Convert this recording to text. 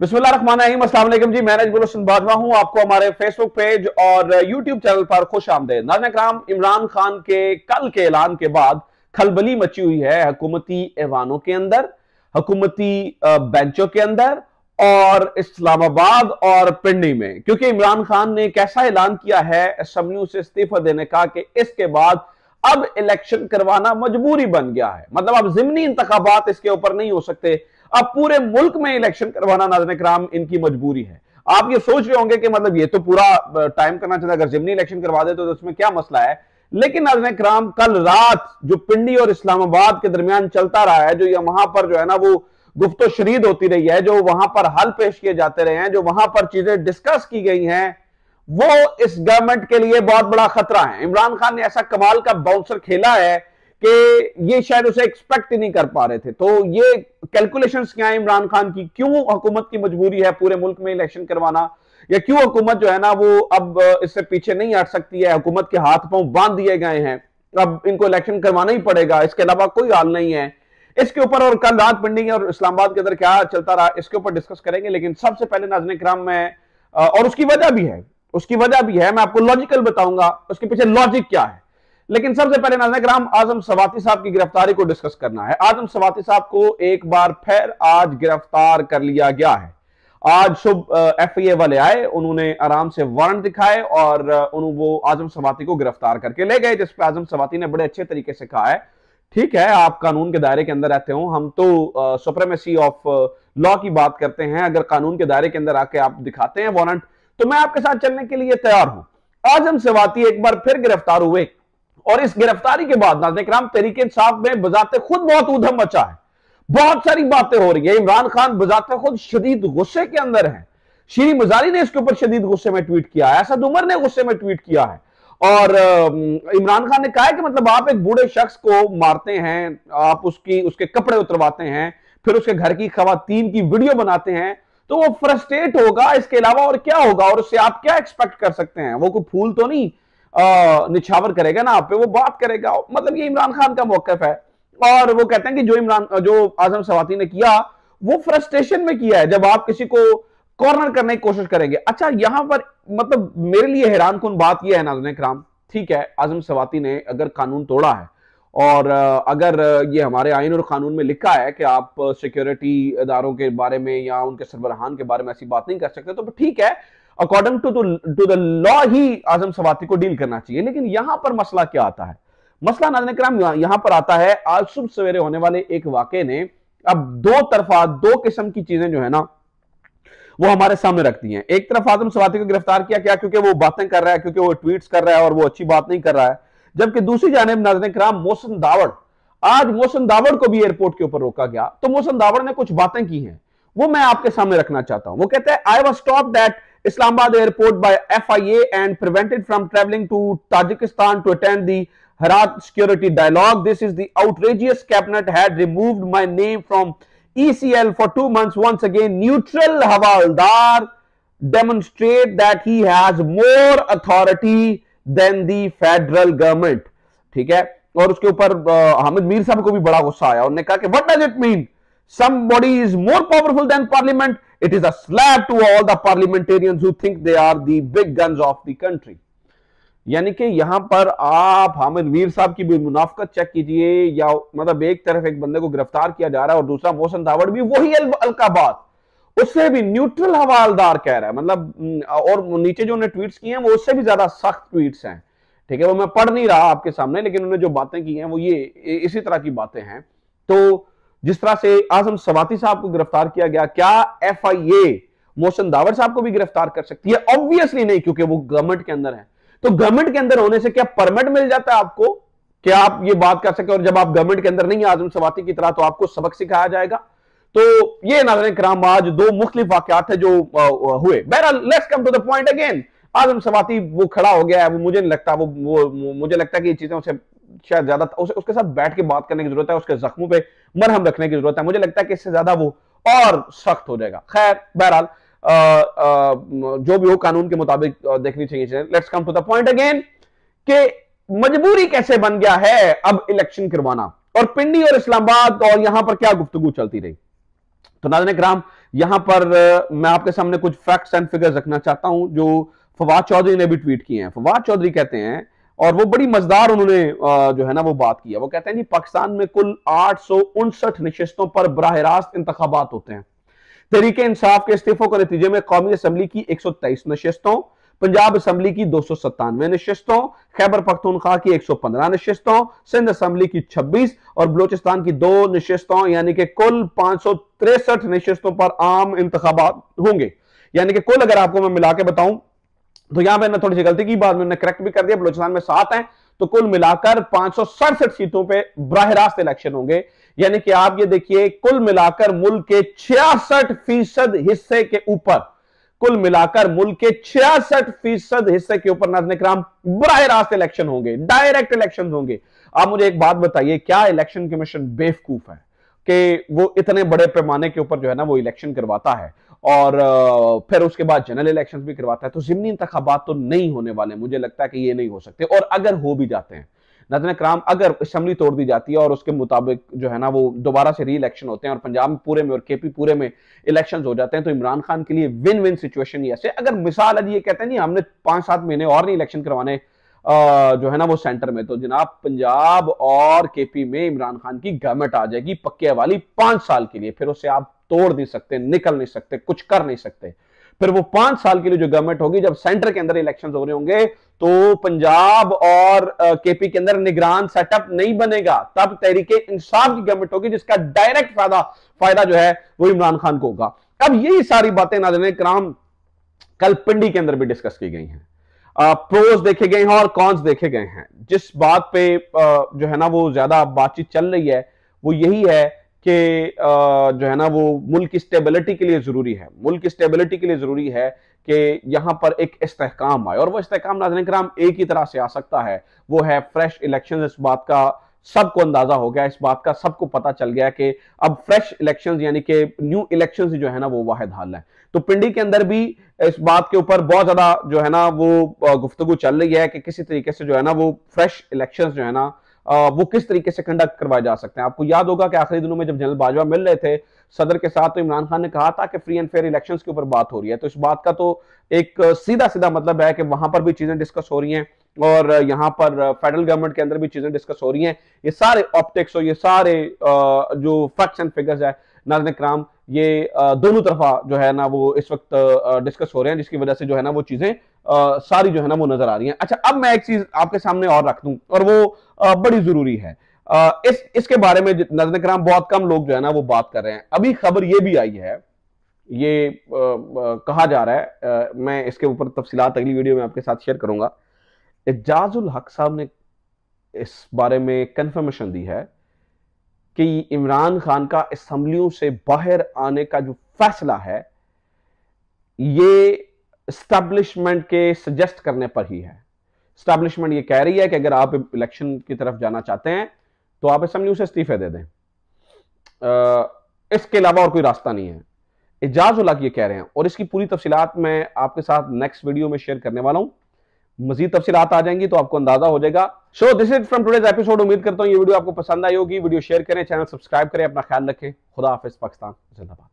बिस्मिल्लाम जी manage बुलसन Bajwa हूं आपको हमारे फेसबुक पेज और यूट्यूब चैनल पर खुश आमदे नाजन इमरान खान के कल के ऐलान के बाद खलबली मची हुई है हकूमती ऐवानों के अंदर हकूमती बेंचों के अंदर और इस्लामाबाद और पिंडी में क्योंकि इमरान खान ने कैसा ऐलान किया है असम्बलियों से इस्तीफा देने का कि इसके बाद अब इलेक्शन करवाना मजबूरी बन गया है मतलब अब जिमनी इंतबात इसके ऊपर नहीं हो सकते अब पूरे मुल्क में इलेक्शन करवाना नाजन कराम इनकी मजबूरी है आप ये सोच रहे होंगे कि मतलब ये तो पूरा टाइम करना चाहिए अगर जिमनी इलेक्शन करवा दे तो, उसमें क्या मसला है लेकिन नाजन कराम कल रात जो पिंडी और इस्लामाबाद के दरमियान चलता रहा है जो ये वहां पर जो है ना वो गुफ्त शरीद होती रही है जो वहां पर हल पेश किए जाते रहे हैं जो वहां पर चीजें डिस्कस की गई हैं वो इस गवर्नमेंट के लिए बहुत बड़ा खतरा है इमरान खान ने ऐसा कमाल का बाउंसर खेला है कि ये शायद उसे एक्सपेक्ट नहीं कर पा रहे थे तो ये कैलकुलेशंस क्या है इमरान खान की क्यों हुकूमत की मजबूरी है पूरे मुल्क में इलेक्शन करवाना या क्यों हुकूमत जो है ना वो अब इससे पीछे नहीं हट सकती है हुकूमत के हाथ पांव बांध दिए गए हैं अब इनको इलेक्शन करवाना ही पड़ेगा इसके अलावा कोई हाल नहीं है इसके ऊपर और कल रात पेंडिंग और इस्लामाबाद के अंदर क्या चलता रहा इसके ऊपर डिस्कस करेंगे लेकिन सबसे पहले नाजन क्रम में और उसकी वजह भी है उसकी वजह भी है मैं आपको लॉजिकल बताऊंगा उसके पीछे लॉजिक क्या है लेकिन सबसे पहले नाजनाग्राम आजम सवाती साहब की गिरफ्तारी को डिस्कस करना है आजम सवाती साहब को एक बार फिर आज गिरफ्तार कर लिया गया है आज शुभ एफ आई ए वाले आए उन्होंने आराम से वारंट दिखाए और उन्होंने वो आजम सवाती को गिरफ्तार करके ले गए पर आजम सवाती ने बड़े अच्छे तरीके से कहा है ठीक है आप कानून के दायरे के अंदर रहते हो हम तो सुप्रेमेसी ऑफ लॉ की बात करते हैं अगर कानून के दायरे के अंदर आके आप दिखाते हैं वारंट तो मैं आपके साथ चलने के लिए तैयार हूं आजम सवाती एक बार फिर गिरफ्तार हुए और इस गिरफ्तारी के बाद नाजन तरीके साहब में बजाते खुद बहुत ऊधम मचा है बहुत सारी बातें हो रही है इमरान खान बजाते खुद शदीद गुस्से के अंदर है श्री मजारी ने इसके ऊपर शदीद गुस्से में ट्वीट किया है असद उमर ने गुस्से में ट्वीट किया है और इमरान खान ने कहा है कि मतलब आप एक बूढ़े शख्स को मारते हैं आप उसकी उसके कपड़े उतरवाते हैं फिर उसके घर की खातन की वीडियो बनाते हैं तो वो फ्रस्ट्रेट होगा इसके अलावा और क्या होगा और उससे आप क्या एक्सपेक्ट कर सकते हैं वो कोई फूल तो नहीं निछावर करेगा ना आप पे वो बात करेगा मतलब ये इमरान खान का मौकफ है और वो कहते हैं कि जो इमरान जो आजम सवाती ने किया वो फ्रस्ट्रेशन में किया है जब आप किसी को कॉर्नर करने की कोशिश करेंगे अच्छा यहां पर मतलब मेरे लिए हैरान कन बात यह है नाजन कराम ठीक है आजम सवाती ने अगर कानून तोड़ा है और अगर ये हमारे आइन और कानून में लिखा है कि आप सिक्योरिटी इदारों के बारे में या उनके सरबराहान के बारे में ऐसी बात नहीं कर सकते तो ठीक है according to to the law ही आजम सवाती को डील करना चाहिए लेकिन यहां पर मसला क्या आता है मसला नाजन कराम यहां पर आता है आज सुबह सवेरे होने वाले एक वाक्य ने अब दो तरफा दो किस्म की चीजें जो है ना वो हमारे सामने रखती हैं एक तरफ आजम सवाती को गिरफ्तार किया क्या क्योंकि वो बातें कर रहा है क्योंकि वो ट्वीट्स कर रहा है और वो अच्छी बात नहीं कर रहा है जबकि दूसरी जानब नाजन कराम मोहसन दावड़ आज मोहसन दावड़ को भी एयरपोर्ट के ऊपर रोका गया तो मोहसन दावड़ ने कुछ बातें की हैं वो मैं आपके सामने रखना चाहता हूं वो कहते हैं I was stop that Islamabad airport by FIA and prevented from traveling to Tajikistan to attend the Herat security dialogue. This is the outrageous cabinet had removed my name from ECL for two months. Once again, neutral Hawaldar demonstrate that he has more authority than the federal government. ठीक है और उसके ऊपर हामिद मीर साहब को भी बड़ा गुस्सा आया उन्होंने कहा कि what does it mean somebody is more powerful than parliament It is a slap to all the parliamentarians who think they are the big guns of the country. यानी कि यहां पर आप हामिद वीर साहब की भी मुनाफ्त चेक कीजिए या मतलब एक तरफ एक बंदे को गिरफ्तार किया जा रहा है और दूसरा मोहसन धावड़ भी वही अलकाबाद उससे भी न्यूट्रल हवालदार कह रहा है मतलब हम्म, और नीचे जो उन्हें ट्वीट्स किए हैं वो उससे भी ज्यादा सख्त ट्वीट्स हैं ठीक है वो मैं पढ़ नहीं रहा आपके सामने लेकिन उन्होंने जो बातें की हैं वो ये इसी तरह की बातें हैं तो जिस तरह से आजम सवाती साहब को गिरफ्तार किया गया क्या F I A Mohsin Dawar साहब को भी गिरफ्तार कर सकती है ऑब्वियसली नहीं क्योंकि वो गवर्नमेंट के अंदर है तो गवर्नमेंट के अंदर होने से क्या परमिट मिल जाता है आपको क्या आप ये बात कर सके और जब आप गवर्नमेंट के अंदर नहीं आजम सवाती की तरह तो आपको सबक सिखाया जाएगा तो ये नाजर कराम आज दो मुख्तलिफ वाकत है जो आ, आ, हुए बहरा let's come to the point again Azam Swati वो खड़ा हो गया है वो मुझे नहीं लगता वो, वो मुझे लगता है कि ये चीजें उसे शायद ज्यादा उस, उसके साथ बैठ के बात करने की जरूरत है उसके जख्मों पे मरहम रखने की जरूरत है मुझे लगता है कि इससे ज्यादा वो और सख्त हो जाएगा खैर बहरहाल जो भी हो कानून के मुताबिक देखनी चाहिए चीजें let's come to the point again कि मजबूरी कैसे बन गया है अब इलेक्शन करवाना और पिंडी और इस्लामाबाद और यहां पर क्या गुफ्तगु चलती रही तो नाजन ग्राम यहां पर मैं आपके सामने कुछ फैक्ट्स एंड फिगर्स रखना चाहता हूं जो फवाद चौधरी ने भी ट्वीट किए हैं फवाद चौधरी कहते हैं और वो बड़ी मजदार उन्होंने जो है ना वो बात किया वो कहते हैं जी पाकिस्तान में कुल आठ सौ उनसठ नशस्तों पर बरह रास्त इंतबात होते हैं तरीके इंसाफ के इस्तीफों के नतीजे में कौमी असम्बली की एक सौ तेईस नशस्तों पंजाब असम्बली की दो सौ सत्तानवे नशस्तों खैबर पख्तूनख्वा की एक सौ पंद्रह नशस्तों सिंध असम्बली की छब्बीस और बलोचिस्तान की दो नशस्तों यानी कि कुल पांच सौ तिरसठ नशस्तों पर आम इंतबात होंगे यानी कि कुल अगर आपको मैं मिला के बताऊं तो यहां पर थोड़ी सी गलती की बात में करेक्ट भी कर दिया बलोचिस्तान में सात हैं तो कुल मिलाकर पांच सीटों पे बरह रास्त इलेक्शन होंगे यानी कि आप ये देखिए कुल मिलाकर मुल्क के छियासठ फीसद हिस्से के ऊपर कुल मिलाकर मुल्क के छियासठ फीसद हिस्से के ऊपर नाजन कराम बरह रास्त इलेक्शन होंगे डायरेक्ट इलेक्शन होंगे आप मुझे एक बात बताइए क्या इलेक्शन कमीशन बेवकूफ है कि वो इतने बड़े पैमाने के ऊपर जो है ना वो इलेक्शन करवाता है और फिर उसके बाद जनरल इलेक्शन भी करवाता है तो जिमनी इंतबात तो नहीं होने वाले मुझे लगता है कि ये नहीं हो सकते और अगर हो भी जाते हैं नजन कराम अगर असम्बली तोड़ दी जाती है और उसके मुताबिक जो है ना वो दोबारा से री इलेक्शन होते हैं और पंजाब में पूरे में और केपी पूरे में इलेक्शन हो जाते हैं तो इमरान खान के लिए विन विन सिचुएशन ऐसे अगर मिसाल अभी ये कहते हैं नहीं हमने पांच सात महीने और नहीं इलेक्शन करवाने जो है ना वो सेंटर में तो जनाब पंजाब और केपी में इमरान खान की गवर्नमेंट आ जाएगी पक्के वाली पांच साल के लिए फिर उससे आप तोड़ नहीं सकते निकल नहीं सकते कुछ कर नहीं सकते फिर वो पांच साल के लिए जो गवर्नमेंट होगी जब सेंटर के अंदर इलेक्शन हो रहे होंगे तो पंजाब और केपी के अंदर निगरान सेटअप नहीं बनेगा तब तरीके इंसाफ की गवर्नमेंट होगी जिसका डायरेक्ट फायदा फायदा जो है वो इमरान खान को होगा अब यही सारी बातें नाजन कराम कल पिंडी के अंदर भी डिस्कस की गई हैं प्रोज देखे गए हैं और कॉन्स देखे गए हैं जिस बात पे जो है ना वो ज्यादा बातचीत चल रही है वो यही है कि जो है ना वो मुल्क की स्टेबिलिटी के लिए ज़रूरी है मुल्क स्टेबिलिटी के लिए ज़रूरी है कि यहाँ पर एक इस्तेकाम आए और वो इस्तेकाम नाजन कराम एक ही तरह से आ सकता है वो है फ्रेश इलेक्शन इस बात का सबको अंदाजा हो गया इस बात का सबको पता चल गया कि अब फ्रेश इलेक्शंस यानी कि न्यू इलेक्शंस जो है ना वो वाहिद हाल है तो पिंडी के अंदर भी इस बात के ऊपर बहुत ज्यादा जो है ना वो गुफ्तगु चल रही है कि किसी तरीके से जो है ना वो फ्रेश इलेक्शंस जो है ना वो किस तरीके से कंडक्ट करवाए जा सकते हैं आपको याद होगा कि आखिरी दिनों में जब जनरल बाजवा मिल रहे थे सदर के साथ तो इमरान खान ने कहा था कि फ्री एंड फेयर इलेक्शन के ऊपर बात हो रही है तो इस बात का तो एक सीधा सीधा मतलब है कि वहां पर भी चीजें डिस्कस हो रही हैं और यहाँ पर फेडरल गवर्नमेंट के अंदर भी चीजें डिस्कस हो रही हैं ये सारे ऑप्टिक्स और ये सारे जो फैक्ट्स एंड फिगर्स है नाजन कराम ये दोनों तरफा जो है ना वो इस वक्त डिस्कस हो रहे हैं जिसकी वजह से जो है ना वो चीजें आ, सारी जो है ना वो नजर आ रही है अच्छा अब मैं एक चीज आपके सामने और रख दूं और वो आ, बड़ी जरूरी है आ, इस इसके बारे में नजर कर बहुत कम लोग जो है ना वो बात कर रहे हैं अभी खबर ये भी आई है ये आ, आ, कहा जा रहा है आ, मैं इसके ऊपर तफसीत अगली वीडियो में आपके साथ शेयर करूंगा एजाजुल हक साहब ने इस बारे में कन्फर्मेशन दी है कि इमरान खान का असम्बलियों से बाहर आने का जो फैसला है ये इस्टेब्लिशमेंट के सजेस्ट करने पर ही है इस्टेब्लिशमेंट ये कह रही है कि अगर आप इलेक्शन की तरफ जाना चाहते हैं तो आप असम्बली से इस्तीफे दे दें आ, इसके अलावा और कोई रास्ता नहीं है एजाज उलाक ये कह रहे हैं और इसकी पूरी तफसीत मैं आपके साथ नेक्स्ट वीडियो में शेयर करने वाला हूं मजीद तफसीत आ जाएंगी तो आपको अंदाजा हो जाएगा so this is from today's episode उम्मीद करता हूं ये वीडियो आपको पसंद आई होगी वीडियो शेयर करें चैनल सब्सक्राइब करें अपना ख्याल रखें खुदा हाफिज पाकिस्तान जिंदाबाद